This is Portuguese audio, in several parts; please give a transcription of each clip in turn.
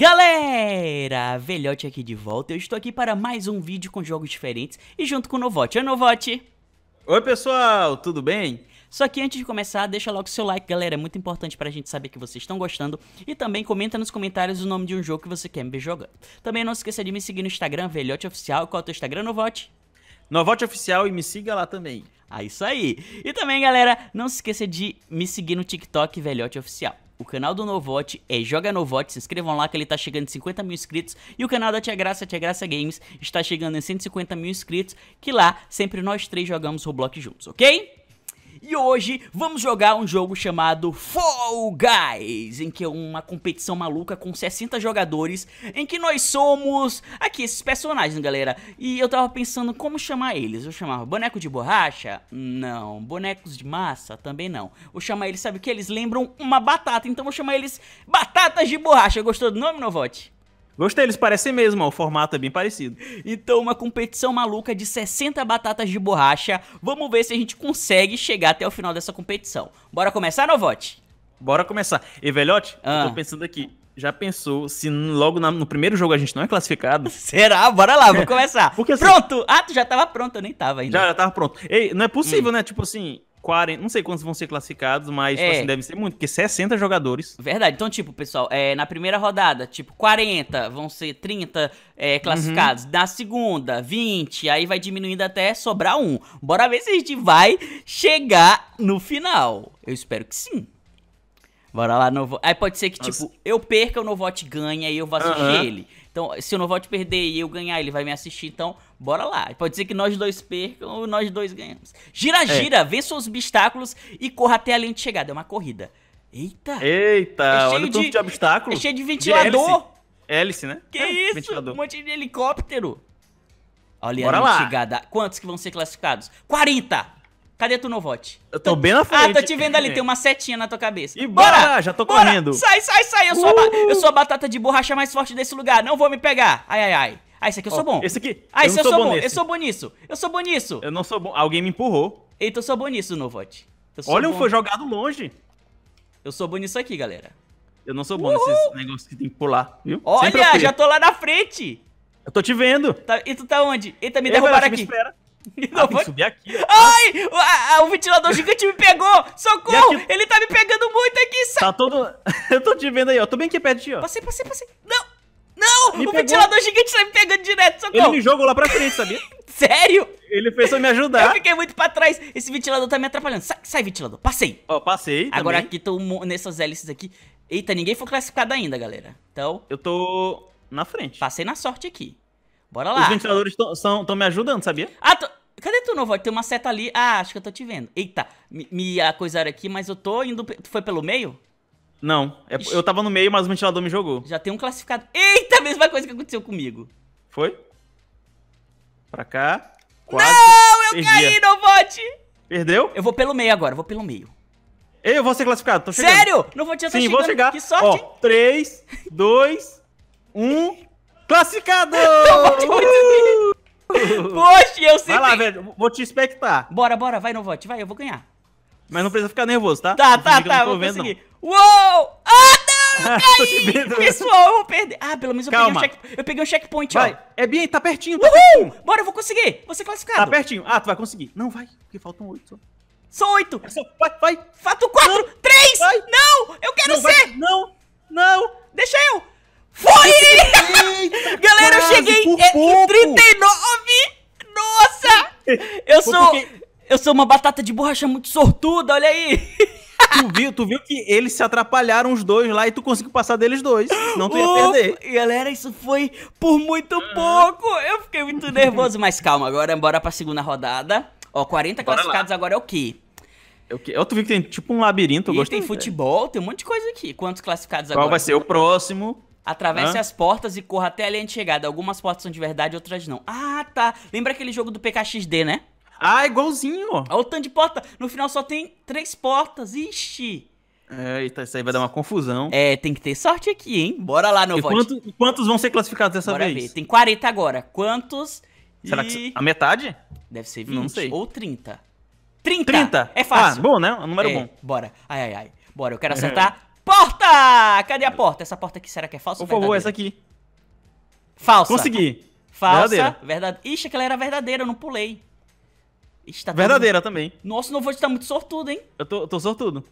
Galera, Velhote aqui de volta, eu estou aqui para mais um vídeo com jogos diferentes e junto com o Novote. Oi Novote! Oi pessoal, tudo bem? Só que antes de começar, deixa logo seu like, galera, é muito importante pra gente saber que vocês estão gostando e também comenta nos comentários o nome de um jogo que você quer me ver jogando. Também não esqueça de me seguir no Instagram, Velhote Oficial, qual é o teu Instagram, Novote? Novote Oficial e me siga lá também. Ah, isso aí! E também, galera, não se esqueça de me seguir no TikTok, Velhote Oficial. O canal do Novote é Joga Novote, se inscrevam lá que ele tá chegando em 50 mil inscritos. E o canal da Tia Graça, Tia Graça Games, está chegando em 150 mil inscritos, que lá sempre nós três jogamos Roblox juntos, ok? E hoje vamos jogar um jogo chamado Fall Guys, em que é uma competição maluca com 60 jogadores, em que nós somos aqui esses personagens, né, galera. E eu tava pensando como chamar eles. Eu chamava boneco de borracha? Não. Bonecos de massa? Também não. Vou chamar eles, sabe o que? Eles lembram uma batata, então vou chamar eles batatas de borracha. Gostou do nome, Novote? Gostei, eles parecem mesmo, ó, o formato é bem parecido. Então, uma competição maluca de 60 batatas de borracha. Vamos ver se a gente consegue chegar até o final dessa competição. Bora começar, Novote? Bora começar. E, velhote, ah. eu tô ah. pensando aqui, já pensou se logo na, no primeiro jogo a gente não é classificado? Será? Bora lá, vamos começar. Porque, assim, pronto! Ah, tu já tava pronto, eu nem tava ainda. Já, já tava pronto. Ei, não é possível, hum. né? Tipo assim, 40, não sei quantos vão ser classificados, mas tipo é. assim, deve ser muito, porque 60 jogadores. Verdade. Então, tipo, pessoal, é, na primeira rodada, tipo, 40 vão ser 30 é, uhum. classificados. Uhum. Na segunda, 20. Aí vai diminuindo até sobrar um. Bora ver se a gente vai chegar no final. Eu espero que sim. Bora lá, novo Aí pode ser que, Nossa. tipo, eu perca, o Novote ganha e eu vá uhum. ele. Então, se eu não vou te perder e eu ganhar, ele vai me assistir. Então, bora lá. Pode ser que nós dois percam ou nós dois ganhamos. Gira, é. gira, é. vença os obstáculos e corra até a linha de chegada. É uma corrida. Eita! Eita! É olha o tanto de, de obstáculo. É cheio de ventilador. De hélice. hélice. né? Que é, isso? Ventilador. Um monte de helicóptero. Olha Bora a lá. chegada. Quantos que vão ser classificados? 40! Cadê tu no vote? Eu tô, tô bem na frente. Ah, tô te vendo ali, tem uma setinha na tua cabeça. E bora! bora já tô bora. correndo. Sai, sai, sai. Eu sou, uh. a, eu sou a batata de borracha mais forte desse lugar. Não vou me pegar. Ai, ai, ai. Ah, esse aqui eu sou oh, bom. Esse aqui. Ah, esse eu, sou, sou bom. Eu sou bom nisso. Eu sou bom nisso. Eu não sou bom. Alguém me empurrou. Eita, eu sou bom nisso, Novot. Olha, bom. foi jogado longe. Eu sou bom nisso aqui, galera. Eu não sou bom Uhul. nesses negócios que tem que pular, viu? Olha, já tô lá na frente. Eu tô te vendo. Tá, e tu tá onde? Eita, me derrubaram aqui. Me espera. Ah, vai... subir aqui. Ai! O, ventilador gigante me pegou! Socorro! Aqui... Ele tá me pegando muito aqui! Sa... Tá todo... eu tô te vendo aí, ó. Tô bem aqui perto de ti, ó. Passei, passei, passei. Não! Não! Me o pegou. ventilador gigante tá me pegando direto, socorro! Ele me jogou lá pra frente, sabia? Sério? Ele fez pra me ajudar. Eu fiquei muito pra trás. Esse ventilador tá me atrapalhando. Sai, sai ventilador. Passei. Ó, passei Agora também. aqui, tô nessas hélices aqui. Eita, ninguém foi classificado ainda, galera. Então... Eu tô na frente. Passei na sorte aqui. Bora lá. Os ventiladores estão me ajudando, sabia? Ah, tô... Cadê tu, Novoid? Tem uma seta ali. Ah, acho que eu tô te vendo. Eita, me, me acoisaram aqui, mas eu tô indo... Tu foi pelo meio? Não, é, eu tava no meio, mas o ventilador me jogou. Já tem um classificado. Eita, mesma coisa que aconteceu comigo. Foi? Pra cá. Quase não, eu perdia. caí, Novote! Perdeu? Eu vou pelo meio agora, vou pelo meio. Eu vou ser classificado, tô chegando. Sério? Não vou te Sim, chegando. vou chegar. Que sorte, Ó, hein? 3, 2, 1. Classificado! Uh! Poxa, eu sei. Vai lá, velho. Vou te expectar. Bora, bora. Vai, Novote. Vai, eu vou ganhar. Mas não precisa ficar nervoso, tá? Tá, tá, tá. Vou vendo, conseguir. Não. Uou! Ah, não! Eu Pessoal, né? eu vou perder. Ah, pelo menos eu Calma. peguei um, check... eu peguei um checkpoint, vai. ó. É bem, tá pertinho, tá Uhul! Pertinho. Bora, eu vou conseguir. Você classificado. Tá pertinho. Ah, tu vai conseguir. Não, vai. Porque faltam oito só. São oito. É vai, vai. Faltam quatro. Não. Três. Vai. Não, eu quero não, ser. Vai. Não, não. Deixa eu. Foi! Eita, Galera, eu cheguei em 39! Nossa! Eu sou, eu sou uma batata de borracha muito sortuda, olha aí! tu viu, tu viu que eles se atrapalharam os dois lá e tu conseguiu passar deles dois. Não tu Opa, ia perder. Galera, isso foi por muito uhum. pouco. Eu fiquei muito nervoso, mas calma, agora bora pra segunda rodada. Ó, 40 bora classificados lá. agora é o quê? Eu, é quê? eu tu viu que tem tipo um labirinto, eu e gostei. Tem futebol, tem um monte de coisa aqui. Quantos classificados Qual agora? Qual vai ser o próximo? Atravesse Hã? as portas e corra até a linha de chegada. Algumas portas são de verdade, outras não. Ah, tá. Lembra aquele jogo do PKXD, né? Ah, igualzinho. Olha o tanto de porta. No final só tem três portas. Ixi. É, eita, isso aí vai dar uma confusão. É, tem que ter sorte aqui, hein? Bora lá, meu E quantos, quantos vão ser classificados dessa Bora vez? Ver. Tem 40 agora. Quantos? Será e... que a metade? Deve ser 20 Não sei. ou 30. 30! 30? É fácil. Ah, bom, né? Um número é, bom. Bora. Ai, ai, ai. Bora, eu quero acertar Porta! Cadê a porta? Essa porta aqui será que é falsa Por favor, essa aqui. Falsa. Consegui. Falsa. Verdadeira. Verdade... Ixi, aquela era verdadeira, eu não pulei. Ixi, tá verdadeira também. Nossa, o vou tá muito sortudo, hein? Eu tô, tô sortudo.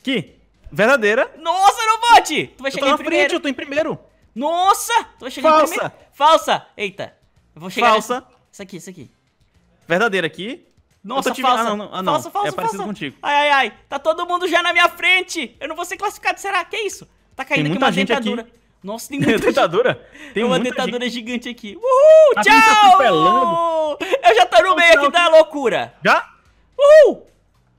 Aqui. Verdadeira. Nossa, novote! Tu vai chegar em primeiro. Frente, eu tô em primeiro. Nossa! Tu vai chegar Falsa. em primeiro. Falsa! Eita. Eu vou chegar... Falsa. Nessa... Isso aqui, isso aqui. Verdadeira aqui. Nossa, eu ah, falsa. Ah, não, não. Ah, não. Falsa, falsa, é parecido contigo. Ai, ai, ai. Tá todo mundo já na minha frente. Eu não vou ser classificado. Será que é isso? Tá caindo aqui uma dentadura. Aqui. Nossa, tem muita dentadura. Tem uma dentadura gente. É gigante aqui. Uhul, a tá tchau! Tá eu já tô no meio aqui da loucura. Já? Uhul!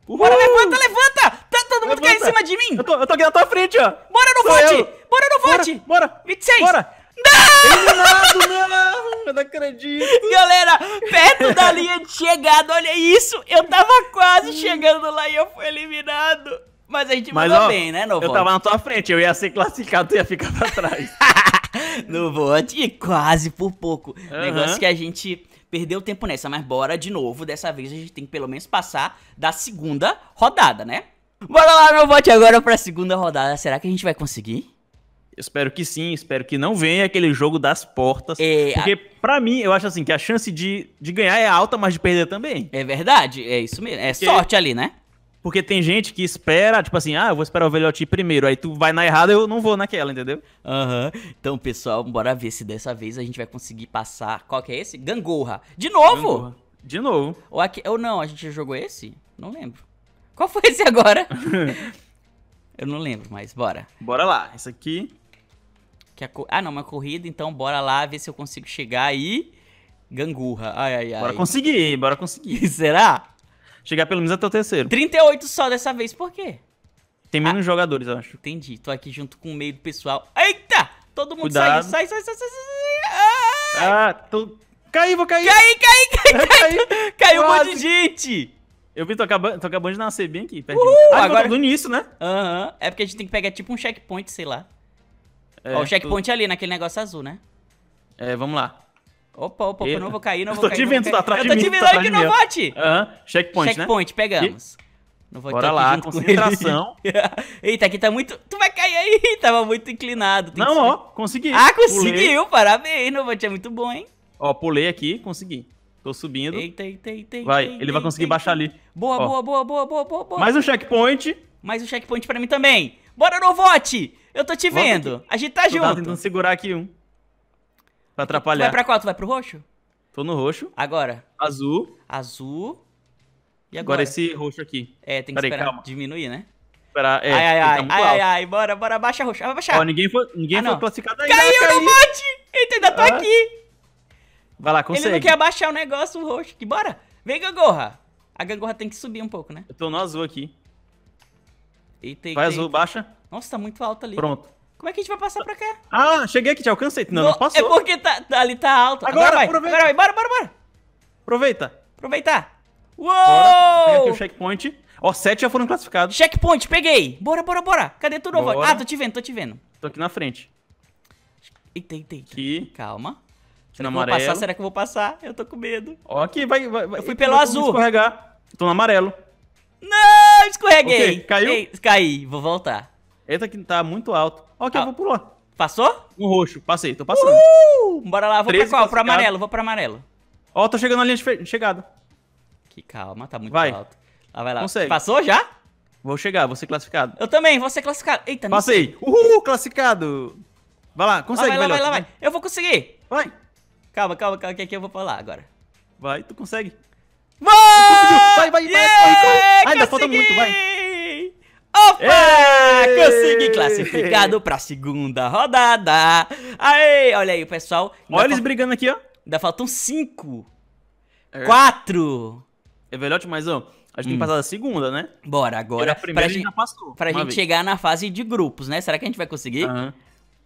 Uhul. Bora, levanta, levanta! Tá todo mundo caindo em cima de mim! Eu tô, eu tô aqui na tua frente, ó! Bora no Sou vote! Eu. Bora no vote! Bora! bora. 26! Bora! Não! Eliminado, não! Eu não acredito! Galera, perto da linha de chegada, olha isso! Eu tava quase chegando lá e eu fui eliminado! Mas a gente Mas, mandou ó, bem, né, Novo? Eu tava na tua frente, eu ia ser classificado, tu ia ficar pra trás. no vote, e quase por pouco. Uhum. Negócio que a gente perdeu tempo nessa, mas bora de novo. Dessa vez a gente tem que pelo menos passar da segunda rodada, né? Bora lá, meu vote agora pra segunda rodada. Será que a gente vai conseguir? Espero que sim, espero que não venha aquele jogo das portas. É, porque, a... para mim, eu acho assim que a chance de, de ganhar é alta, mas de perder também. É verdade, é isso mesmo. É porque, sorte ali, né? Porque tem gente que espera, tipo assim, ah, eu vou esperar o velhote primeiro. Aí tu vai na errada, eu não vou naquela, entendeu? Aham. Uhum. Então, pessoal, bora ver se dessa vez a gente vai conseguir passar. Qual que é esse? Gangorra. De novo! Gangorra. De novo. Ou, aqui, ou não, a gente já jogou esse? Não lembro. Qual foi esse agora? eu não lembro, mas bora. Bora lá. Esse aqui. Que a, ah, não, uma corrida, então bora lá ver se eu consigo chegar aí. Gangurra. Ai, ai, ai. Bora conseguir, bora conseguir. Será? Chegar pelo menos até o terceiro. 38 só dessa vez, por quê? Tem menos ah, jogadores, eu acho. Entendi. Tô aqui junto com o meio do pessoal. Eita! Todo mundo saiu. Sai, sai, sai, sai, sai. Ah, tô... Caí, vou cair. Caí, caí, caí, Caiu um monte de gente. Eu vi, tô acabando, tô acabando de nascer bem aqui. Uhul, ah, agora do início, né? Aham. Uhum. É porque a gente tem que pegar tipo um checkpoint, sei lá. É, Ó, o checkpoint ali, naquele negócio azul, né? É, vamos lá. Opa, opa, opa, eu não vou cair, não eu vou cair. Eu tô te vendo, tá atrás de mim. Eu tô tá te vendo, olha que Aham, checkpoint, checkpoint, né? Checkpoint, pegamos. E... Não vou Bora lá, concentração. Eita, aqui tá muito... Tu vai cair aí, tava muito inclinado. não, que... ó, consegui. Ah, conseguiu, Pulei. parabéns, Novot, é muito bom, hein? Ó, pulei aqui, consegui. Tô subindo. Eita, eita, eita. Vai, eita, ele vai conseguir eita, baixar ali. Boa, ó. boa, boa, boa, boa, boa, boa. Mais um checkpoint. Mais um checkpoint pra mim também. Bora, Novot! Eu tô te vendo. A gente tá tu junto. Tá tentando segurar aqui um. Pra atrapalhar. Tu vai pra qual? Tu vai pro roxo? Tô no roxo. Agora. Azul. Azul. E agora? agora esse roxo aqui. É, tem que Peraí, esperar calma. diminuir, né? Esperar, é, ai, ai, ai, ai, ai, ai, bora, bora, baixa roxo. Ah, abaixa. Ó, ninguém foi, ninguém ah, foi classificado ainda. Caiu cai. no bote! Eita, ainda tô ah. aqui. Vai lá, consegue. Ele não quer abaixar o negócio, o roxo aqui. Bora. Vem, gangorra. A gangorra tem que subir um pouco, né? Eu tô no azul aqui. Eita, eita, Vai azul, baixa. Nossa, tá muito alto ali. Pronto. Como é que a gente vai passar pra cá? Ah, cheguei aqui, te alcancei. Não, não, não passou. É porque tá, tá, ali tá alto. Agora, agora vai, aproveita. Agora vai, bora, bora, bora. Aproveita. Aproveitar. Uou! Bora. aqui o checkpoint. Ó, sete já foram classificados. Checkpoint, peguei. Bora, bora, bora. Cadê tu novo? Ah, tô te vendo, tô te vendo. Tô aqui na frente. Eita, eita, eita. Aqui. Calma. Será que amarelo. eu vou passar? Será que eu vou passar? Eu tô com medo. Ó, aqui, vai, vai. Eu fui pelo eu azul. Escorregar. Tô no amarelo. Não, escorreguei. Okay, caiu? Ei, caí, vou voltar. Eita, que tá muito alto. Ok, ah. eu vou pular. Passou? No roxo, passei, tô passando. Uhul! Bora lá, vou pra qual? Pra amarelo, vou pra amarelo. Ó, tô chegando na linha de chegada. Que calma, tá muito vai. alto. Lá vai lá. Consegue. Passou já? Vou chegar, vou ser classificado. Eu também, vou ser classificado. Eita, Passei. Uhul, classificado. Vai lá, consegue, lá vai, lá, vai, lá, vai. Eu vou conseguir. Vai. Calma, calma, calma, que aqui eu vou falar agora. Vai, tu consegue. Vai! Vai, vai, yeah! vai, corre, corre. ainda falta muito, vai. Opa! Ei! Consegui classificado pra segunda rodada. Aê, olha aí, pessoal. Olha eles brigando aqui, ó. Ainda faltam cinco. É. Quatro. É velhote, mas ó, a gente hum. tem que passar da segunda, né? Bora, agora. Porque é a primeira pra gente, já passou. Pra gente vez. chegar na fase de grupos, né? Será que a gente vai conseguir? Uhum.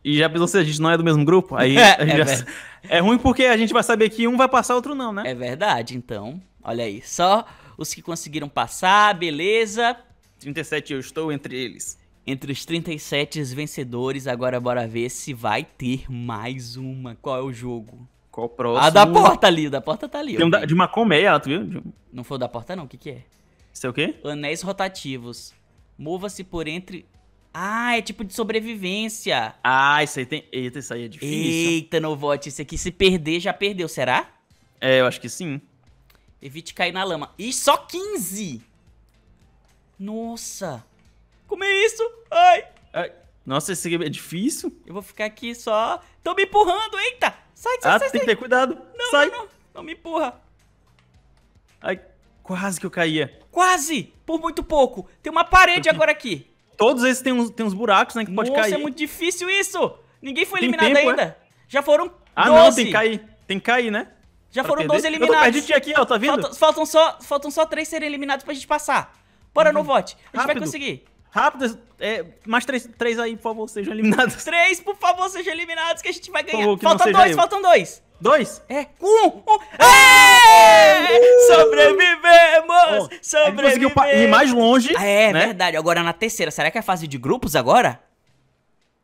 E já pensou se a gente não é do mesmo grupo? Aí é, é, já... é ruim porque a gente vai saber que um vai passar, outro não, né? É verdade, então. Olha aí, só os que conseguiram passar, beleza. 37 eu estou entre eles. Entre os 37 vencedores, agora bora ver se vai ter mais uma. Qual é o jogo? Qual o próximo? A ah, da porta ali, da porta tá ali. Tem um da, de uma colmeia, tu viu? Não foi o da porta não, o que que é? Isso é o quê? Anéis rotativos. Mova-se por entre... Ah, é tipo de sobrevivência. Ah, isso aí tem... Eita, isso aí é difícil. Eita, Novote, isso aqui se perder já perdeu, será? É, eu acho que sim. Evite cair na lama. E só 15! Nossa! Comer isso! Ai! Ai. Nossa, esse game é difícil. Eu vou ficar aqui só. Tô me empurrando, eita! Sai, sai, ah, sai! Tem que ter cuidado! Não, sai! Não, não, não me empurra! Ai, quase que eu caía. Quase! Por muito pouco! Tem uma parede agora aqui. Todos esses tem uns, tem uns buracos, né? Que Nossa, pode cair. Nossa, é muito difícil isso! Ninguém foi tem eliminado tempo, é? ainda. É? Já foram ah, 12. Ah, não, tem que cair. Tem que cair, né? Já pra foram perder. 12 eliminados. Eu tô perdido aqui, ó, tá vindo? Faltam, faltam, só, faltam só 3 serem eliminados pra gente passar. Bora, uhum. não vote. A gente Rápido. vai conseguir. Rápido, é, mais três, três aí, por favor, sejam eliminados. Três, por favor, sejam eliminados, que a gente vai ganhar. faltam dois, eu. faltam dois. Dois? É. Um, um. É! Uh! Sobrevivemos! Oh, sobrevivemos! conseguiu ir mais longe. Ah, é, né? verdade. Agora na terceira, será que é a fase de grupos agora?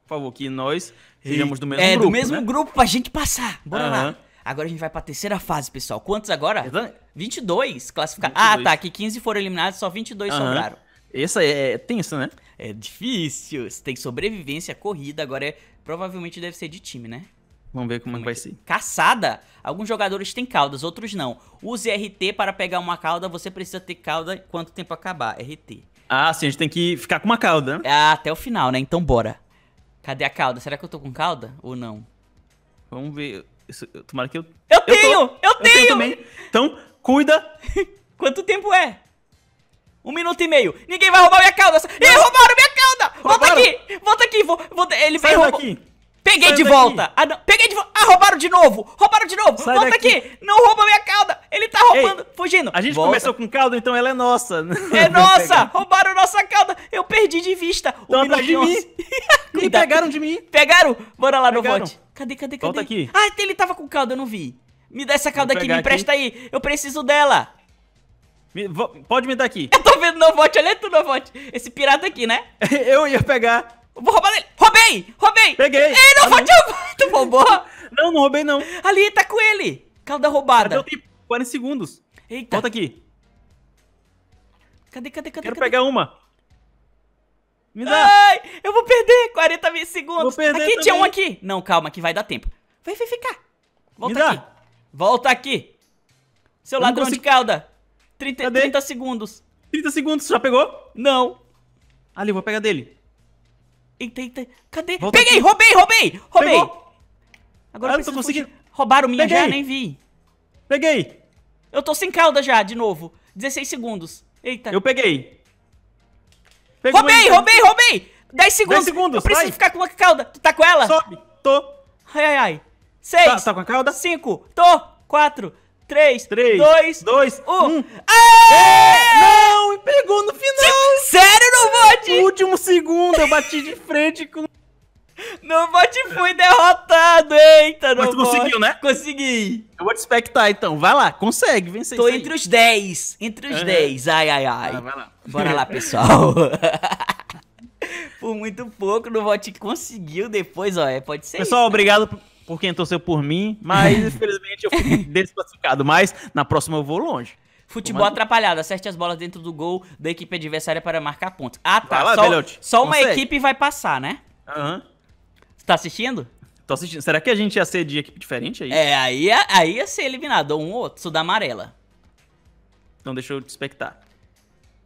Por favor, que nós sejamos do mesmo é, grupo. É, do mesmo né? grupo pra gente passar. Bora lá. Agora a gente vai pra terceira fase, pessoal. Quantos agora? Exato. 22 classificados. Ah, tá. Que 15 foram eliminados, só 22 uhum. sobraram. Essa é, tenso, né? É difícil. Você tem sobrevivência, corrida. Agora é. Provavelmente deve ser de time, né? Vamos ver como é que vai ser. Caçada! Alguns jogadores têm caudas, outros não. Use RT para pegar uma cauda, você precisa ter cauda quanto tempo acabar. RT. Ah, sim, a gente tem que ficar com uma cauda, né? Ah, até o final, né? Então bora. Cadê a cauda? Será que eu tô com cauda ou não? Vamos ver. Isso, tomara que eu. Eu, eu tenho! Tô, eu, eu tenho! também. Então, cuida! Quanto tempo é? Um minuto e meio. Ninguém vai roubar minha cauda. Ih, roubaram minha cauda! Volta aqui! Volta aqui! Vou, vou, ele Sai vai roubar. Peguei Sai de daqui. volta! Ah, não. Peguei de volta! Ah, roubaram de novo! Roubaram de novo! Sai volta daqui. aqui! Não rouba minha cauda! Ele tá roubando! Ei, Fugindo! A gente volta. começou com cauda, então ela é nossa! É nossa! roubaram nossa cauda! Eu perdi de vista! Então, o atrás de mim! me pegaram de mim! Pegaram! Bora lá pegaram. no vote! Cadê, cadê, cadê? Volta aqui! Ah, ele tava com cauda, eu não vi! Me dá essa cauda aqui, me presta aqui. aí! Eu preciso dela! Me, pode me dar aqui. Eu tô vendo Novote, olha tu, Novote. Esse pirata aqui, né? eu ia pegar. Vou roubar dele. Roubei! Roubei! Peguei! Ei, não foi Tu roubou? não, não roubei não. Ali, tá com ele. Calda roubada. Cadê o tempo? 40 segundos. Eita. Volta aqui. Cadê, cadê, cadê? Quero cadê? pegar uma. Me dá. Ai, eu vou perder 40 segundos. Vou perder aqui, também. tinha um aqui. Não, calma, que vai dar tempo. Vai, vai ficar. Volta aqui. Volta aqui. Seu ladrão consigo... de calda. 30, 30, segundos. 30 segundos, já pegou? Não. Ali, eu vou pegar dele. Eita, eita. Cadê? Volta Peguei, aqui. roubei, roubei, roubei. Pegou. Agora ah, eu tô conseguindo. Fugir. Roubaram minha Peguei. já, nem vi. Peguei. Eu tô sem calda já, de novo. 16 segundos. Eita. Eu peguei. Pegou roubei, então. roubei, roubei. 10 segundos. 10 segundos, Eu preciso vai. ficar com a calda. Tu tá com ela? Sobe. Tô. Ai, ai, ai. 6. Tá, tá, com a calda? 5. Tô. 4. 3. 3 2. 2. 1. Um. não! Pegou no final último segundo, eu bati de frente com. Não bate, fui derrotado! Eita, Mas não tu conseguiu, né? Consegui! Eu vou te expectar então, vai lá, consegue, vencer. Tô entre aí. os 10, entre os uhum. 10, ai, ai, ai. Ah, vai lá. Bora lá, pessoal. por muito pouco, não conseguiu depois, ó, é, pode ser Pessoal, isso, obrigado né? por quem torceu por mim, mas infelizmente eu fui desclassificado, mas na próxima eu vou longe. Futebol atrapalhado. Acerte as bolas dentro do gol da equipe adversária para marcar pontos. Ah, tá. Lá, só, só, uma Consegue. equipe vai passar, né? Aham. Uhum. Tá assistindo? Tô assistindo. Será que a gente ia ser de equipe diferente aí? É, aí, aí ia ser eliminado. Ou um outro. Sou da amarela. Então deixa eu te expectar.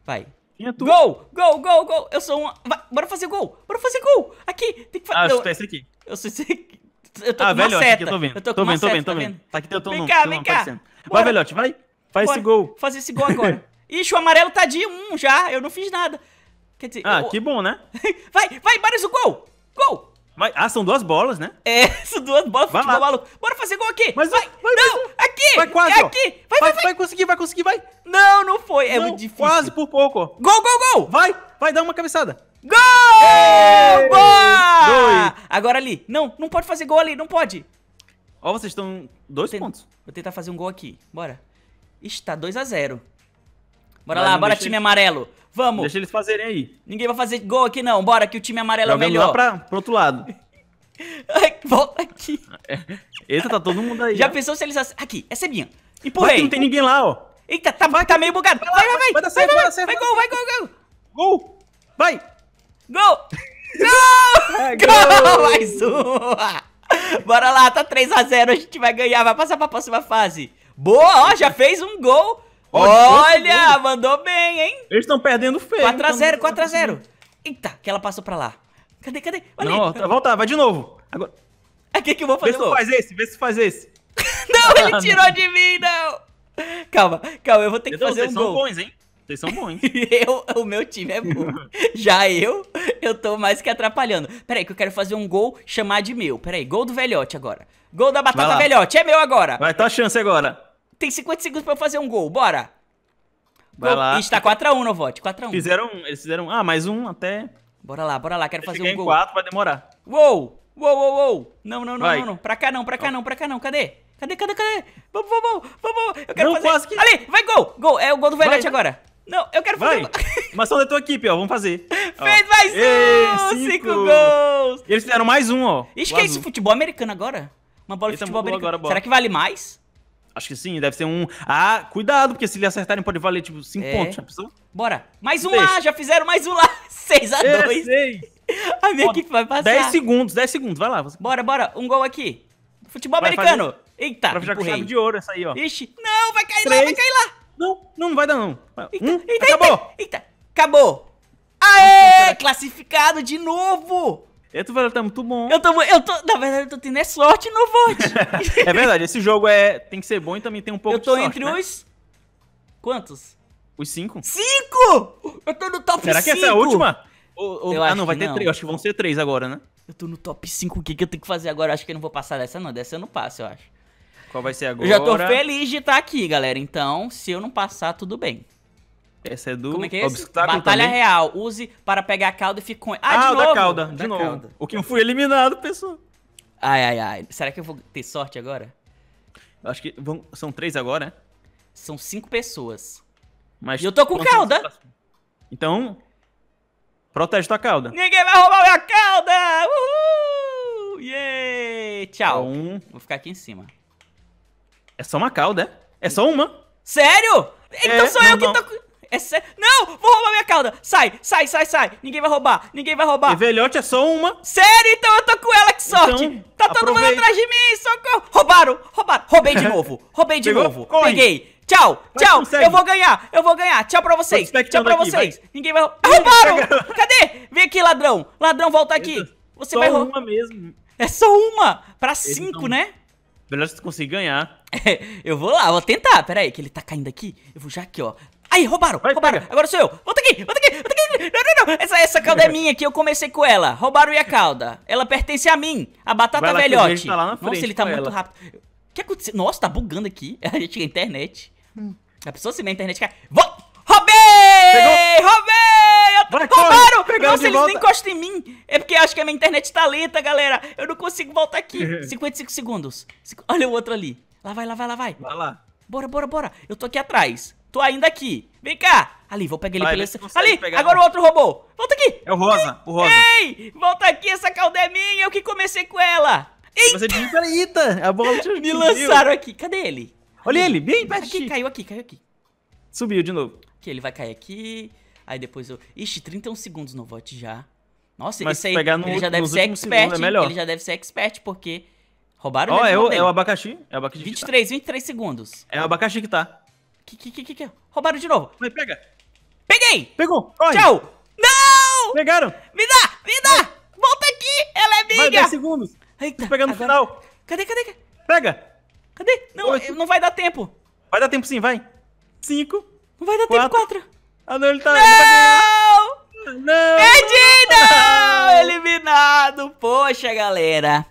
Vai. gol! Gol, gol, gol! Eu sou um. Vai, bora fazer gol! Bora fazer gol! Aqui! Tem que fazer. Ah, eu... esse aqui. Eu sou esse aqui. Eu tô ah, com velhote, uma seta. Aqui, eu tô vendo. Eu tô, tô vendo, seta, tô vendo, tô tá vendo. Tá aqui teu tom. Vem cá, vem tá cá. Vai, velhote, vai. Faz esse gol. Fazer esse gol agora. Ixi, o amarelo tá de um já. Eu não fiz nada. Quer dizer. Ah, eu... que bom, né? vai, vai, Marius, gol! Gol! ah, são duas bolas, né? É, são duas bolas, vai futebol lá. maluco. Bora fazer gol aqui! Mas vai! vai não! Mas... Aqui! Vai quase! É aqui! Vai, vai, vai, vai! conseguir, vai conseguir, vai! Não, não foi! É não, muito difícil. Quase por pouco! Gol, gol, gol! Vai! Vai dar uma cabeçada! Gol! Ei, Boa! Dois. Agora ali. Não, não pode fazer gol ali, não pode. Ó, vocês estão dois Vou pontos. Vou tentar fazer um gol aqui. Bora. Está 2 a 0 Bora Mas lá, bora time eles... amarelo. Vamos. Deixa eles fazerem aí. Ninguém vai fazer gol aqui não. Bora que o time amarelo Jogando é o melhor. lá pro outro lado. Ai, volta aqui. É, eita, tá todo mundo aí. Já pensou se eles... Aqui, essa é minha. Empurrei. Vai não tem ninguém lá, ó. Eita, tá, vai, tá meio bugado. Vai, vai, vai. Vai, vai, dar certo, vai, vai, vai, vai, gol, vai, gol, gol. Gol. Vai. Gol. Gol. É, gol. gol. Mais uma. Bora lá, tá 3x0, a, a gente vai ganhar, vai passar pra próxima fase. Boa, ó, já fez um gol. Olha, mandou bem, hein? Eles estão perdendo feio. 4x0, 4x0. Eita, que ela passou pra lá. Cadê, cadê? Olha não, aí. volta, vai de novo. Agora. O que que eu vou fazer? Vê se faz esse, vê se faz esse. não, ele ah, tirou de mim, não. Calma, calma, eu vou ter então que fazer um gol. São bons, hein? Vocês são bons. eu, o meu time é bom. Já eu, eu tô mais que atrapalhando. Peraí, que eu quero fazer um gol, chamar de meu. Peraí, gol do velhote agora. Gol da batata velhote, é meu agora. Vai, tua tá chance agora. Tem 50 segundos pra eu fazer um gol, bora. Vai gol. lá. Está 4x1 no 4x1. Fizeram, eles fizeram, ah, mais um até... Bora lá, bora lá, quero fazer um gol. 4, vai demorar. Uou, uou, uou, uou. Não, não, não, vai. não, não. Pra cá não, pra cá não, pra cá não, cadê? Cadê, cadê, cadê? Vamos, vamos, vamos, vamos. Eu quero não, fazer. Quase que... Ali, vai gol, gol. É o gol do Velhote agora. Não, eu quero fazer. Vai! só da tua equipe, ó. Vamos fazer. Fez mais um! cinco. cinco. gols! Eles fizeram mais um, ó. Ixi, que é isso? Futebol americano agora? Uma bola de é futebol americano. Agora, Será que vale mais? Acho que sim, deve ser um. Ah, cuidado, porque se eles acertarem pode valer tipo cinco é. pontos, já pensou? Bora. Mais um Deixa. lá, já fizeram mais um lá. 6x2. A, é, a minha Bom, equipe vai passar. 10 segundos, 10 segundos, vai lá. Você... Bora, bora. Um gol aqui. Futebol vai americano. Fazer... Eita, Pra fechar com chave de ouro essa aí, ó. Ixi, não, vai cair Três. lá, vai cair lá não, não, não vai dar não. Eita, hum, eita, acabou! Eita, eita, acabou! Aê! Classificado de novo! Eu tô falando, tá muito bom. Eu tô, eu tô, na verdade, eu tô tendo é sorte no vote. é verdade, esse jogo é, tem que ser bom e também tem um pouco de sorte, Eu tô entre né? os... Quantos? Os cinco. Cinco! Eu tô no top Será cinco! Será que essa é a última? Ou, ou... ah, não, vai ter não. três, eu acho que vão ser três agora, né? Eu tô no top 5, o que, que eu tenho que fazer agora? Eu acho que eu não vou passar dessa não, dessa eu não passo, eu acho. Qual vai ser agora? Eu já tô feliz de estar tá aqui, galera. Então, se eu não passar, tudo bem. Essa é do Como é que é esse? Batalha também. real. Use para pegar a cauda e fique com. Ah, ah de ah, novo. da cauda, de da novo. Cauda. O que eu fui eliminado, pessoal. Ai, ai, ai. Será que eu vou ter sorte agora? Acho que vão... são três agora, né? São cinco pessoas. Mas e eu tô com cauda. Então, protege tua cauda. Ninguém vai roubar minha cauda! Uhul! Yeah! Tchau. Um. Então, vou ficar aqui em cima. É só uma cauda, é? É só uma. Sério? Então é, sou não, eu que não. tô... É sé... Não! Vou roubar minha cauda! Sai, sai, sai, sai! Ninguém vai roubar! Ninguém vai roubar! E velhote é só uma! Sério? Então eu tô com ela, que sorte! Então, tá todo aproveita. mundo atrás de mim! Socorro! Roubaram! Roubaram! Roubei de novo! Roubei de Pegou? novo! Corre. Peguei! Tchau! tchau! Eu vou ganhar! Eu vou ganhar! Tchau pra vocês! Tchau pra aqui, vocês! Vai. Ninguém vai roubar! Ah, roubaram! Cadê? Vem aqui, ladrão! Ladrão, volta aqui! Você só vai roubar! uma mesmo! É só uma! Pra Eles cinco, não... né? Melhor se tu conseguir ganhar. eu vou lá, vou tentar. Pera aí, que ele tá caindo aqui. Eu vou já aqui, ó. Aí, roubaram, Vai, roubaram. Pega. Agora sou eu. Volta aqui, volta aqui, volta aqui. Não, não, não. Essa, essa calda é minha aqui, eu comecei com ela. Roubaram minha calda. Ela pertence a mim. A batata lá, velhote. Tá na frente, ele tá muito ela. rápido. O que aconteceu? Nossa, tá bugando aqui. A gente tinha internet. Hum. A pessoa se vê na internet cai. Vou... Roubei! Pegou. Roubei! Vai, Roubaram! Corre, Nossa, eles nem encostam em mim. É porque acho que a minha internet tá lenta, galera. Eu não consigo voltar aqui. 55 segundos. Olha o outro ali. Lá vai, lá vai, lá vai. Vai lá. Bora, bora, bora. Eu tô aqui atrás. Tô ainda aqui. Vem cá. Ali, vou pegar ele vai, pela... Ali, agora não. o outro robô. Volta aqui. É o Rosa, Ei. o Rosa. Ei, volta aqui, essa calda é minha. Eu que comecei com ela. Eita. Você é pediu Ita. É a bola te Me lançaram aqui. Cadê ele? Olha ele, bem pertinho. Aqui, caiu aqui, caiu aqui. Subiu de novo que ele vai cair aqui, aí depois eu... Ixi, 31 segundos no vote já. Nossa, Mas esse aí pegar no, ele já deve ser expert, é ele já deve ser expert, porque roubaram oh, é o é o abacaxi, é o abacaxi 23, tá. 23 segundos. É o abacaxi que tá. Que, que, que, que, que? Roubaram de novo. Vai, pega. Peguei! Pegou, corre. Tchau! Não! Pegaram! Me dá, me dá! Volta aqui, ela é minha! Vai, 10 segundos. Eita, Tô pegando no final. Cadê, cadê, cadê? Pega! Cadê? Não, não vai dar tempo. Vai dar tempo sim, vai. 5, não vai dar quatro. tempo, quatro. Ah, não, ele tá... tá não! Ele ah, não! Edina! Eliminado! Poxa, galera.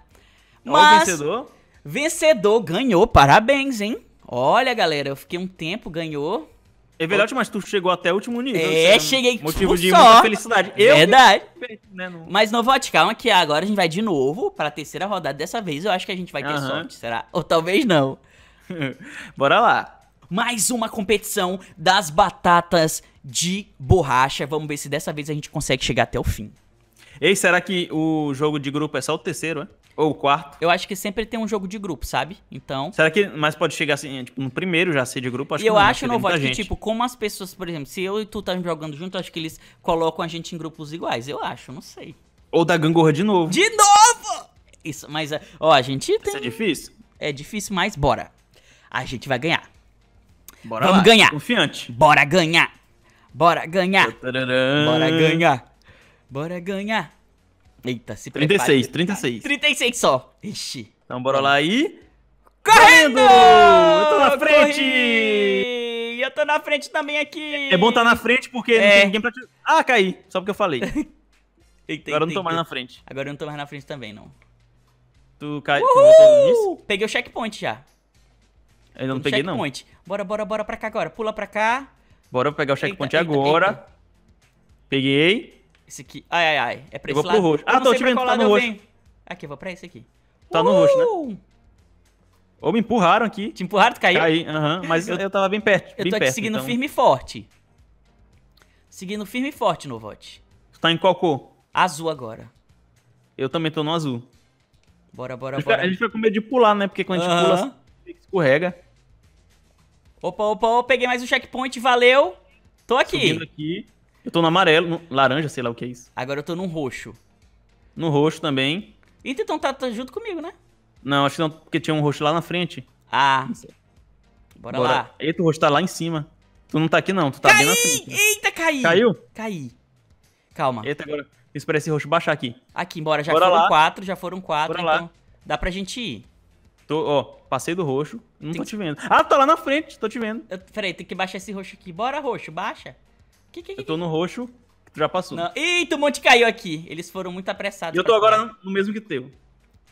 Mas... o vencedor. Vencedor, ganhou. Parabéns, hein? Olha, galera, eu fiquei um tempo, ganhou. É verdade, mas tu chegou até o último nível. É, é cheguei Motivo de muita felicidade. Eu verdade. Né, mas não volte, calma que agora a gente vai de novo pra terceira rodada. Dessa vez eu acho que a gente vai ter sorte, será? Ou talvez não. Bora lá mais uma competição das batatas de borracha. Vamos ver se dessa vez a gente consegue chegar até o fim. Ei, será que o jogo de grupo é só o terceiro, é Ou o quarto? Eu acho que sempre tem um jogo de grupo, sabe? Então. Será que. Mas pode chegar assim, tipo, no primeiro já ser de grupo? Acho eu que não, né? acho, Novo, acho que, tipo, como as pessoas, por exemplo, se eu e tu estamos tá jogando junto, acho que eles colocam a gente em grupos iguais. Eu acho, não sei. Ou da gangorra de novo. De novo! Isso, mas, é, ó, a gente tem. Isso é difícil? É difícil, mas bora. A gente vai ganhar. Bora Vamos lá. ganhar. Confiante. Bora ganhar. Bora ganhar. Tadadã. Bora ganhar. Bora ganhar. Eita, se 36, prepare. 36. 36 só. Ixi. Então bora lá aí. Correndo! Eu tô na frente! Corri! Eu tô na frente também aqui. É bom estar tá na frente porque é. não tem ninguém pra te... Ah, caí. Só porque eu falei. eita, Agora eu não tô eita. mais na frente. Agora eu não tô mais na frente também, não. Tu caiu. Peguei o checkpoint já. Ainda não peguei, checkpoint. não. Bora, bora, bora pra cá agora. Pula pra cá. Bora pegar o checkpoint eita, agora. Eita, Peguei. Esse aqui. Ai, ai, ai. É pra eu esse vou lado. Pro roxo. Ah, tô tá, te vendo, tá no roxo. Aqui, eu vou pra esse aqui. Tá no roxo, né? Uh! Ou me empurraram aqui. Te empurraram, tu caiu? Caí, aham. Uh -huh, mas eu, eu tava bem perto. Eu bem tô perto, seguindo então... firme e forte. Seguindo firme e forte, Novote. Tu tá em qual cor? Azul agora. Eu também tô no azul. Bora, bora, a bora. Fica, a gente fica com medo de pular, né? Porque quando a gente pula escorrega. Opa, opa, opa, peguei mais um checkpoint, valeu. Tô aqui. aqui. Eu tô no amarelo, no laranja, sei lá o que é isso. Agora eu tô no roxo. No roxo também. Eita, então tá, tá junto comigo, né? Não, acho que não, porque tinha um roxo lá na frente. Ah. Bora, Bora, lá. Eita, o roxo tá lá em cima. Tu não tá aqui não, tu tá caí! bem na frente. Né? Eita, caí! Caiu? Caí. Calma. Eita, agora espera esse roxo baixar aqui. Aqui, embora. Já Bora foram lá. quatro, já foram quatro. Bora então lá. dá pra gente ir. Tô, ó, passei do roxo, não tem tô que... te vendo. Ah, tô tá lá na frente, tô te vendo. Eu, peraí, tem que baixar esse roxo aqui. Bora, roxo, baixa. Que, que, que, eu tô no roxo, tu já passou. Não. Eita, um monte caiu aqui. Eles foram muito apressados. E eu tô agora no, no, mesmo que teu.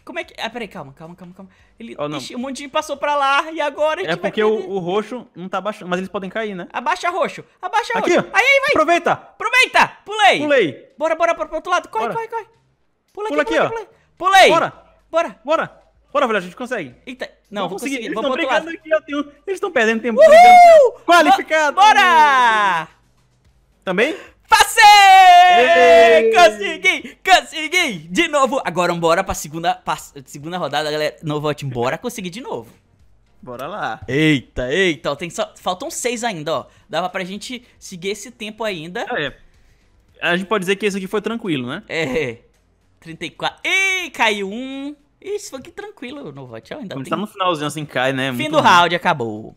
Como é que... Ah, peraí, calma, calma, calma, calma. Ele... Oh, Ixi, um monte passou pra lá e agora É porque o, o, roxo não tá baixando, mas eles podem cair, né? Abaixa roxo, abaixa aqui, roxo. Aí, aí, vai. Aproveita. Aproveita, pulei. Pulei. Bora, bora, bora pro outro lado. Corre, bora. corre, corre. Pula, pula aqui, pula, ó. Pulei. Bora. Bora. Bora. Bora, velho, a gente consegue. Eita, não, vou, conseguir. Eles estão brigando aqui, eu tenho... Eles estão perdendo tempo. Uhul! Qualificado! Bora! Também? Passei! Consegui! Consegui! De novo! Agora bora pra segunda, pra segunda rodada, galera. Novo Novote, bora conseguir de novo. Bora lá. Eita, eita. tem só, faltam seis ainda, ó. Dava pra gente seguir esse tempo ainda. É. A gente pode dizer que esse aqui foi tranquilo, né? É. 34. Ei, caiu um. Isso, foi que tranquilo, novo Tchau, ainda Quando tem... tá no finalzinho assim, cai, né? Fim Muito do round, acabou.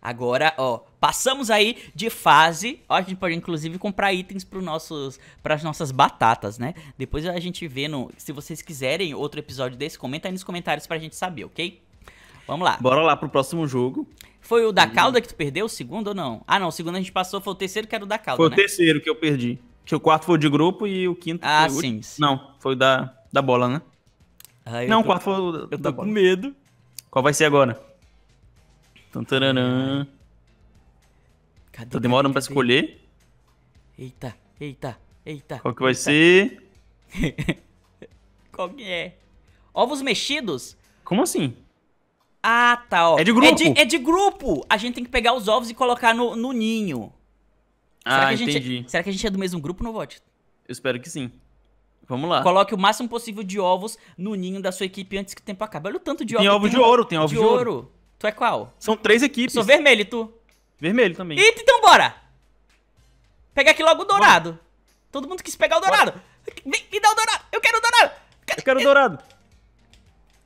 Agora, ó, passamos aí de fase. Ó, a gente pode inclusive comprar itens para nossos para as nossas batatas, né? Depois a gente vê no, se vocês quiserem outro episódio desse, comenta aí nos comentários pra gente saber, OK? Vamos lá. Bora lá pro próximo jogo. Foi o da uhum. cauda que tu perdeu, o segundo ou não? Ah, não, o segundo a gente passou, foi o terceiro que era o da cauda, Foi né? o terceiro que eu perdi. Que o quarto foi de grupo e o quinto ah, foi o sim, sim. Não, foi o da da bola, né? não, o quarto foi o Eu tô com medo. Qual vai ser agora? Então, Cadê, tô tá demorando cadê, pra escolher. Eita, eita, eita. Qual que vai eita. ser? Qual que é? Ovos mexidos? Como assim? Ah, tá, ó. É de grupo. É de, é de grupo. A gente tem que pegar os ovos e colocar no, no ninho. Será ah, será que a gente, é- entendi. Será que a gente é do mesmo grupo, Novote? Eu espero que sim. Vamos lá. Coloque o máximo possível de ovos no ninho da sua equipe antes que o tempo acabe. Olha o tanto de ovos. Tem ovo tem de ouro, tem ovo de, de ouro. ouro. Tu é qual? São três equipes. Eu sou vermelho, tu? Vermelho também. Eita, então bora! Pega aqui logo o dourado. Bora. Todo mundo quis pegar o dourado. Me, me dá o dourado. Eu quero o dourado. Eu quero o dourado.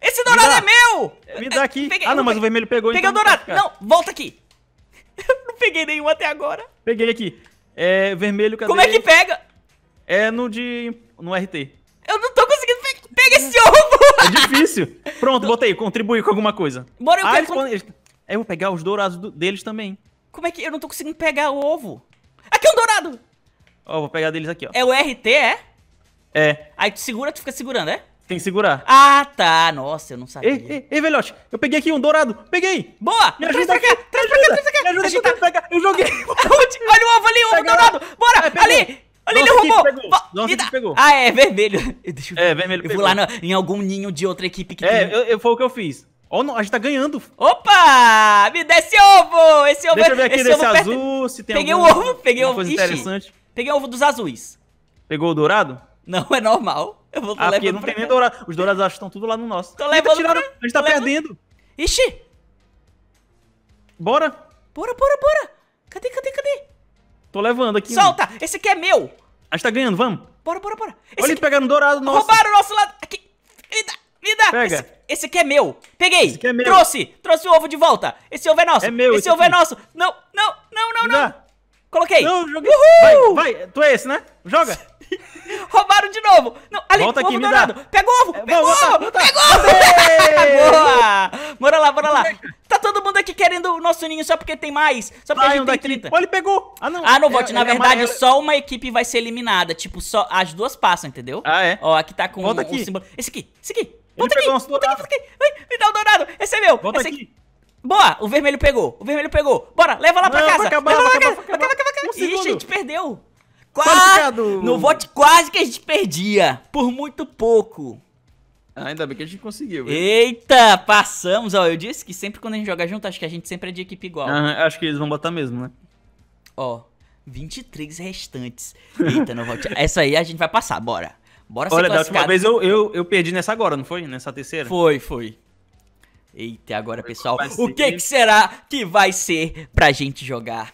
Esse dourado é meu! Me dá aqui. Peguei. ah, não, mas o vermelho pegou. Peguei então o dourado. Não, volta aqui. Eu não peguei nenhum até agora. Peguei aqui. É, vermelho, cadê? Como é que pega? É no de. no RT. Eu não tô conseguindo pe pegar esse ovo! É difícil. Pronto, botei. Contribui com alguma coisa. Bora eu ah, quero... Quando... Eu vou pegar os dourados do... deles também. Como é que... Eu não tô conseguindo pegar o ovo. Aqui é um dourado! Ó, oh, vou pegar deles aqui, ó. É o RT, é? É. Aí tu segura, tu fica segurando, é? Tem que segurar. Ah, tá. Nossa, eu não sabia. Ei, ei, ei velhote. Eu peguei aqui um dourado. Peguei. Boa. Me ajuda aqui, pra cá. Traz pra cá, traz pra cá. Me ajuda, tá, Eu joguei. Olha o ovo ali, o ovo dourado. Bora. É, ali. Olha, Nossa, ele roubou! Nossa, da... pegou. Ah, é, vermelho. Deixa eu... É, vermelho eu pegou. vou lá em algum ninho de outra equipe que é, tem. É, foi o que eu fiz. Oh, não, a gente tá ganhando. Opa! Me dá esse ovo! Esse ovo Deixa eu é ver aqui esse azul, se tem peguei algum, ovo, peguei ovo. coisa Ixi, interessante. Peguei o ovo dos azuis. Pegou o dourado? Não, é normal. Eu vou ah, porque não tem nem dourado. Os dourados acho que estão tudo lá no nosso. Tô levando tiraram, pra... A gente tá Tô perdendo. Levando. Ixi! Bora! Bora, bora, bora! Cadê, cadê, cadê? Tô levando aqui. Solta! Mano. Esse aqui é meu! A gente tá ganhando, vamos. Bora, bora, bora. Esse Olha, aqui... pegaram dourado nosso. Roubaram o nosso lado. Aqui. Me dá, me dá. Pega. Esse, esse aqui é meu. Peguei. Esse aqui é meu. Trouxe. Trouxe o ovo de volta. Esse ovo é nosso. É meu. Esse, esse ovo é aqui. é nosso. Não, não, não, não, não. Coloquei. Não, joguei. Uhul. Vai, vai. Tu é esse, né? Joga. Roubaram de novo. Não, ali, Volta aqui, é dourado. Pega o ovo, é, pega o ovo, pega o ovo. Boa. Bora lá, bora lá. Tá todo mundo aqui querendo o nosso ninho só porque tem mais. Só porque a gente tem 30. Olha, pegou. Ah, não. Ah, não, volte. É, na verdade, é só uma equipe vai ser eliminada. Tipo, só as duas passam, entendeu? Ah, é? Ó, aqui tá com Volta um, aqui. símbolo. Esse aqui, esse aqui. Volta aqui, volta aqui, volta aqui. me dá o dourado. Esse é meu. Volta esse aqui. aqui. Boa, o vermelho pegou, o vermelho pegou. Bora, leva lá pra não, casa. Acabar, leva lá pra casa. Acaba, Um Ixi, a gente perdeu. Qualificado! No vote quase que a gente perdia. Por muito pouco. Ah, ainda bem que a gente conseguiu. Velho. Eita, passamos. Ó, eu disse que sempre quando a gente joga junto, acho que a gente sempre é de equipe igual. acho que eles vão botar mesmo, né? Ó, 23 restantes. Eita, não vote. Essa aí a gente vai passar, bora. Bora Olha, da última vez eu, eu, eu perdi nessa agora, não foi? Nessa terceira? Foi, foi. Eita, agora, pessoal, o que, que será que vai ser pra gente jogar?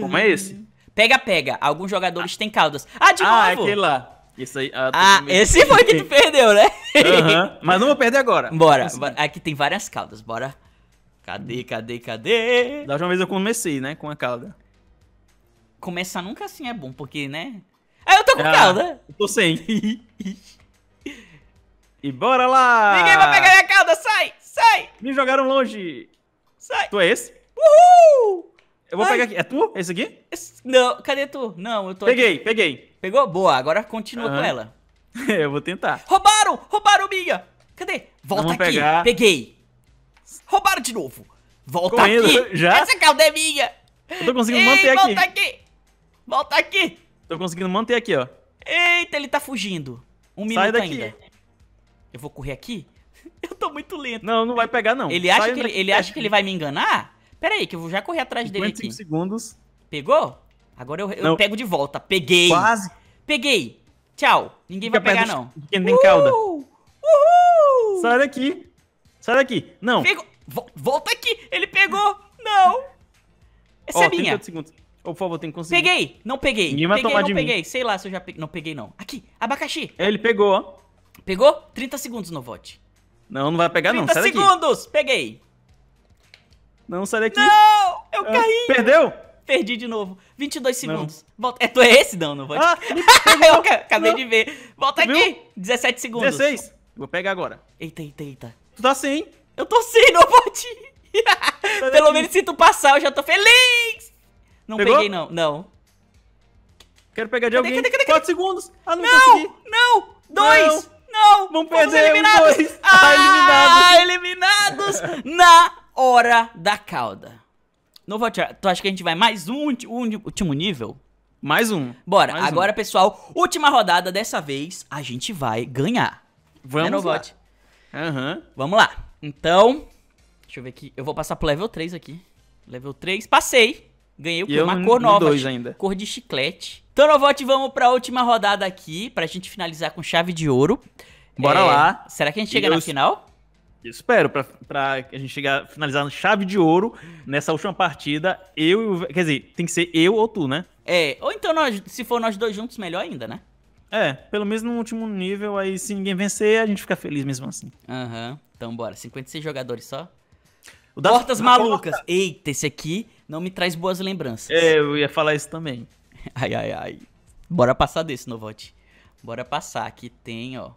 Como é esse? Pega-pega. Alguns jogadores têm caudas. Ah, de ah, novo! Ah, é aquele lá. Isso aí, ah, ah esse foi que tu perdeu, né? Uhum. Mas não vou perder agora. Bora. Aqui tem várias caudas. Bora. Cadê, cadê, cadê? Da última vez eu comecei, né? Com a cauda. Começar nunca assim é bom, porque, né? Ah, eu tô com ah, cauda. Eu tô sem. e bora lá! Ninguém vai pegar minha cauda! Sai! Sai! Me jogaram longe! Sai! Tu é esse? Uhul! Eu vou Ai. pegar aqui. É tu? Esse aqui? Esse... Não, cadê tu? Não, eu tô. Peguei, aqui. peguei. Pegou? Boa, agora continua uhum. com ela. eu vou tentar. Roubaram! Roubaram minha! Cadê? Volta aqui. Pegar. Peguei. Roubaram de novo. Volta Correndo. aqui. Já? Essa calda é minha. Eu tô conseguindo Ei, manter volta aqui. Volta aqui. Volta aqui. Tô conseguindo manter aqui, ó. Eita, ele tá fugindo. Um Sai minuto daqui. ainda. Eu vou correr aqui? Eu tô muito lento. Não, não vai pegar, não. Ele, acha que, ele, ele acha que ele vai me enganar? Pera aí, que eu vou já correr atrás dele aqui. 55 segundos. Pegou? Agora eu, eu pego de volta. Peguei. Quase. Peguei. Tchau. Ninguém Fica vai pegar, não. Porque não tem cauda. Uhul! Sai daqui. Sai daqui. Não. Pegou. volta aqui. Ele pegou. Não. Essa oh, é minha. segundos. Ou, por favor, tem que conseguir. Peguei. Não peguei. Ninguém vai peguei, tomar não de peguei. Mim. Sei lá se eu já peguei. Não peguei, não. Aqui. Abacaxi. Ele pegou, ó. Pegou? 30 segundos no vote. Não, não vai pegar, 30 não. 30 segundos. Peguei. Não, sai daqui. Não! Eu ah, caí! Perdeu? Perdi de novo. 22 segundos. Não. Volta. É, tu é esse? Não, não vou. Ah, eu acabei não. de ver. Volta aqui. 17 segundos. 16. Vou pegar agora. Eita, eita, eita. Tu tá sem. Eu tô sem, não pode Pelo daqui. menos se tu passar, eu já tô feliz. Não Pegou? peguei, não. Não. Quero pegar de cadê, alguém. Cadê, cadê, cadê? 4 segundos. Ah, não, não consegui. Não, dois. Não. não. Vamos perder Fomos Dois. Tá ah, ah eliminados. eliminados na hora da cauda. Não Tu acha que a gente vai mais um, um último nível? Mais um. Bora. Mais agora, um. pessoal, última rodada. Dessa vez, a gente vai ganhar. Né, vamos né, lá. Uhum. Vamos lá. Então, deixa eu ver aqui. Eu vou passar pro level 3 aqui. Level 3, passei. Ganhei uma cor nova. Dois ainda. Cor de chiclete. Então, Novote, vamos pra última rodada aqui, pra gente finalizar com chave de ouro. Bora é, lá. Será que a gente chega e na eu... final? Espero, para a gente chegar, finalizar chave de ouro nessa última partida, eu Quer dizer, tem que ser eu ou tu, né? É, ou então nós, se for nós dois juntos, melhor ainda, né? É, pelo menos no último nível, aí se ninguém vencer, a gente fica feliz mesmo assim. Aham, uhum. então bora. 56 jogadores só. O Portas da... malucas. Porta. Eita, esse aqui não me traz boas lembranças. É, eu ia falar isso também. Ai, ai, ai. Bora passar desse, Novote. Bora passar. Aqui tem, ó.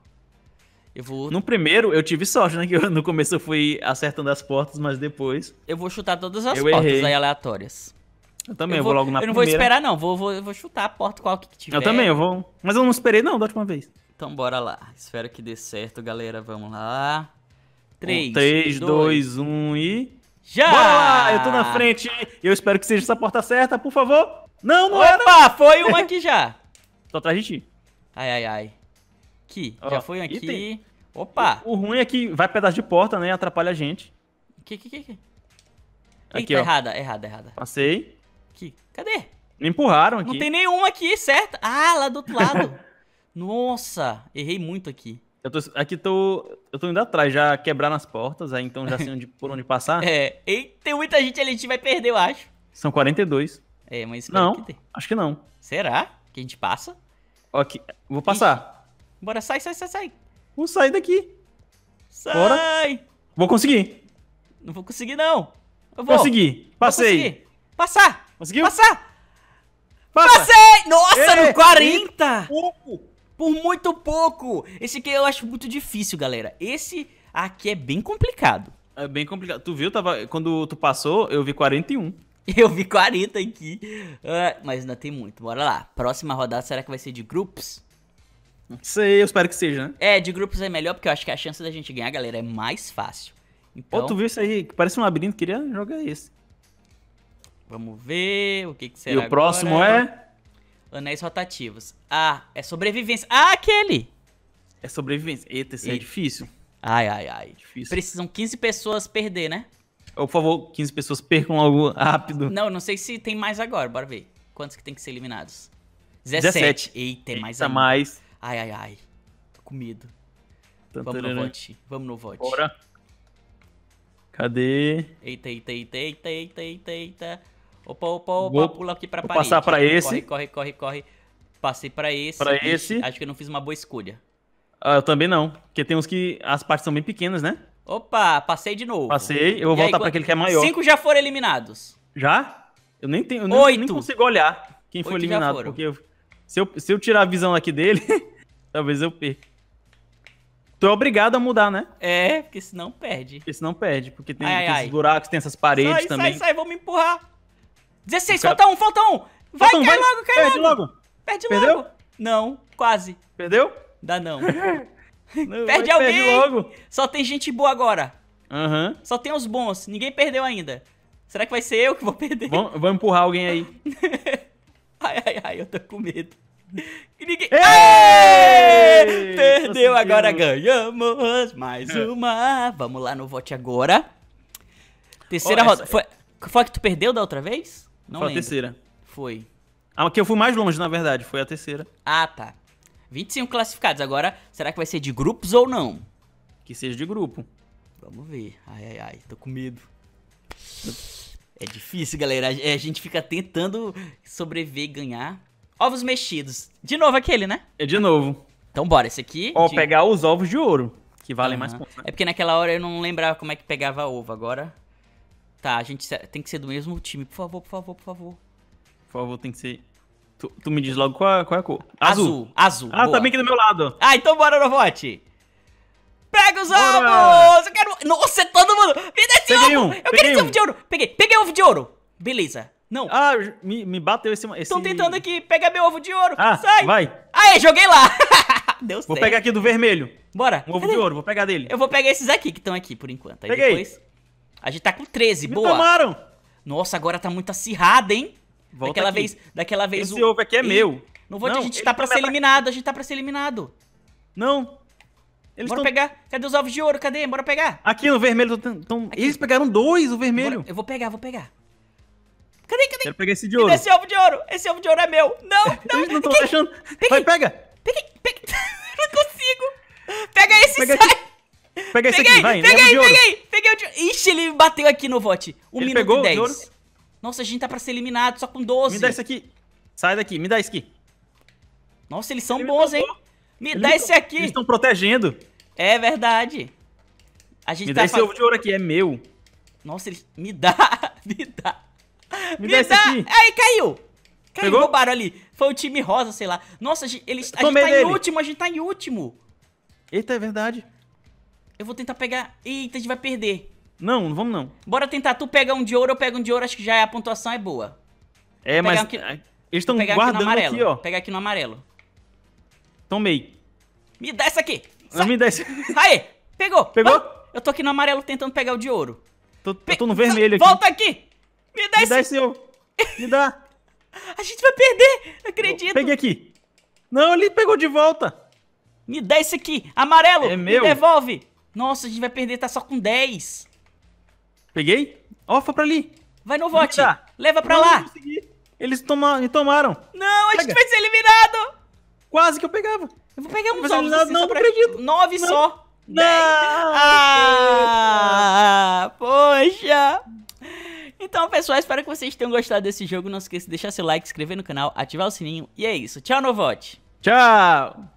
Eu vou. No primeiro, eu tive sorte, né? Que eu, no começo eu fui acertando as portas, mas depois. Eu vou chutar todas as portas aí aleatórias. Eu também, eu vou, eu vou logo na primeira. Eu não primeira. vou esperar, não. Vou, vou, vou chutar a porta qual que tiver. Eu também, eu vou. Mas eu não esperei, não, da última vez. Então bora lá. Espero que dê certo, galera. Vamos lá. 3, um, 3 2, 1 e. Já! Bora lá! Eu tô na frente. Eu espero que seja essa porta certa, por favor. Não, não Opa, era. foi uma aqui já. tô atrás de ti. Ai, ai, ai aqui. Ó, já foi aqui. Item. Opa! O, o, ruim é que vai pedaço de porta, né? Atrapalha a gente. Que, que, que, que? Aqui, Eita, ó. errada, errada, errada. Passei. Aqui. Cadê? Me empurraram aqui. Não tem nenhuma aqui, certo? Ah, lá do outro lado. Nossa, errei muito aqui. Eu tô, aqui tô. Eu tô indo atrás, já quebraram as portas, aí então já sei onde, por onde passar. É, e tem muita gente ali, a gente vai perder, eu acho. São 42. É, mas. Não, que acho que não. Será que a gente passa? Ok, vou passar. Ixi. Bora, sai, sai, sai, sai. Vou sair daqui. Sai. Bora. Vou conseguir. Não vou conseguir, não. Eu vou. Consegui. Passei. Vou conseguir. Passar. Conseguiu? Passar. Passa. Passei. Nossa, Ei, no 40. Pouco. Por muito pouco. Esse aqui eu acho muito difícil, galera. Esse aqui é bem complicado. É bem complicado. Tu viu? Tava... Quando tu passou, eu vi 41. Eu vi 40 aqui. Uh, mas ainda tem muito. Bora lá. Próxima rodada será que vai ser de grupos? isso sei, eu espero que seja, né? É, de grupos é melhor, porque eu acho que a chance da gente ganhar, galera, é mais fácil. Então... Pô, tu viu isso aí? Parece um labirinto, queria jogar esse. Vamos ver o que, que será E o próximo agora? é? Anéis rotativos. Ah, é sobrevivência. Ah, aquele! É sobrevivência. Eita, isso é Eita. é difícil. Ai, ai, ai. Difícil. Precisam 15 pessoas perder, né? por favor, 15 pessoas percam algo rápido. Não, não sei se tem mais agora. Bora ver. Quantos que tem que ser eliminados? 17. 17. Eita, é mais Eita, mais. Ai, ai, ai. Tô com medo. Vamos no vote. Vamos no vote. Bora. Cadê? Eita, eita, eita, eita, eita, eita, eita. Opa, opa, opa, vou, pula aqui pra vou parede. passar pra esse. Corre, corre, corre, corre. Passei pra esse. Pra esse. Acho que eu não fiz uma boa escolha. Ah, eu também não. Porque tem uns que as partes são bem pequenas, né? Opa, passei de novo. Passei, eu vou e voltar aí, pra aquele que é maior. Cinco já foram eliminados. Já? Eu nem tenho, eu nem, nem consigo olhar quem Oito foi eliminado. Porque eu, se, eu, se eu tirar a visão aqui dele... Talvez eu perca. Tu é obrigado a mudar, né? É, porque senão perde. Porque senão perde, porque tem, ai, tem ai, esses buracos, tem essas paredes sai, também. Sai, sai, vou me empurrar. 16, cara... falta um, falta um. Vai, falta um, cai vai. logo, cai perde logo. logo. Perde Perdeu? logo. Não, quase. Perdeu? Dá não. não perde alguém. Perde logo. Só tem gente boa agora. Uhum. Só tem os bons, ninguém perdeu ainda. Será que vai ser eu que vou perder? Vamos, vamos empurrar alguém aí. ai, ai, ai, eu tô com medo. Ninguém... Perdeu, agora ganhamos mais uma. Vamos lá no vote agora. Terceira oh, rodada. Foi... foi a que tu perdeu da outra vez? Não foi lembro. a terceira. Foi. ah que eu fui mais longe, na verdade, foi a terceira. Ah, tá. 25 classificados. Agora, será que vai ser de grupos ou não? Que seja de grupo. Vamos ver. Ai, ai, ai. Tô com medo. É difícil, galera. A gente fica tentando sobreviver, ganhar. Ovos mexidos. De novo aquele, né? É de novo. Então bora, esse aqui. Ó, de... pegar os ovos de ouro, que valem uhum. mais pontos. Né? É porque naquela hora eu não lembrava como é que pegava ovo. Agora. Tá, a gente tem que ser do mesmo time. Por favor, por favor, por favor. Por favor, tem que ser. Tu, tu me diz logo qual, qual é a cor. Azul. Azul. azul ah, tá boa. tá bem aqui do meu lado. Ah, então bora, Novote. Pega os ovos! Eu quero. Nossa, é todo mundo! Me dá esse Peguei ovo! Um. eu quero um. esse ovo de ouro! Peguei, peguei ovo de ouro! Beleza. Não. Ah, me, me bateu esse... Estão tentando aqui. Pega meu ovo de ouro. Ah, Sai. vai. Aê, joguei lá. Deu certo. Vou pegar aqui do vermelho. Bora. Um ovo Cadê? de ouro, vou pegar dele. Eu vou pegar esses aqui que estão aqui por enquanto. Aí Peguei. depois... A gente tá com 13, me boa. tomaram. Nossa, agora tá muito acirrada, hein? Volta daquela aqui. vez, daquela vez Esse o... ovo aqui é Ei, meu. Não vou, não, a gente tá pra é ser eliminado, a gente tá pra ser eliminado. Não. Eles Bora tão... pegar. Cadê os ovos de ouro? Cadê? Bora pegar. Aqui no vermelho tão... Aqui. Eles pegaram dois, o vermelho. Bora. Eu vou pegar, vou pegar. Cadê, cadê? Quero pegar esse de ouro. Esse ovo de ouro. Esse ovo de ouro é meu. Não, não. Eles não estão deixando. Peguei. Vai, pega. Peguei, peguei. não consigo. Pega esse pega sai. Esse... Pega esse peguei, aqui, vai. Peguei, peguei, peguei. Peguei o de ouro. Ixi, ele bateu aqui no vote. 1 um ele minuto pegou O de ouro. Nossa, a gente tá pra ser eliminado, só com 12. Me dá esse aqui. Sai daqui, me dá esse aqui. Nossa, eles são ele bons, hein? Me ele dá me... esse aqui. Eles estão protegendo. É verdade. A gente me tá dá esse ovo de ouro aqui, é meu. Nossa, eles... Me dá, me dá. Me dá, dá aqui. Aí, caiu. Caiu, Pegou? roubaram ali. Foi o time rosa, sei lá. Nossa, eles, a gente tá dele. em último, a gente tá em último. Eita, é verdade. Eu vou tentar pegar... Eita, a gente vai perder. Não, não vamos não. Bora tentar. Tu pega um de ouro, eu pego um de ouro. Acho que já é a pontuação é boa. É, mas... Aqui... Eles estão guardando aqui, aqui, ó. Pegar aqui no amarelo. Tomei. Me dá essa aqui. Não, ah, me dá essa. Aê, pegou. Pegou? Eu tô aqui no amarelo tentando pegar o de ouro. Tô, Pe... eu tô no vermelho aqui. Volta aqui. Me dá, Me esse... dá esse ovo. Me dá. A gente vai perder, acredito. Peguei aqui. Não, ele pegou de volta. Me dá esse aqui, amarelo. É meu. Me devolve. Nossa, a gente vai perder, tá só com 10. Peguei. Ó, foi pra ali. Vai no vote. Leva pra não, lá. Eles toma tomaram. Não, Pega. a gente vai ser eliminado. Quase que eu pegava. Eu vou pegar uns ovos assim, não, só pra... não acredito. 9 só. Não. Ah, poxa. Então, pessoal, espero que vocês tenham gostado desse jogo. Não se esqueça de deixar seu like, se inscrever no canal, ativar o sininho. E é isso. Tchau, Novote. Tchau.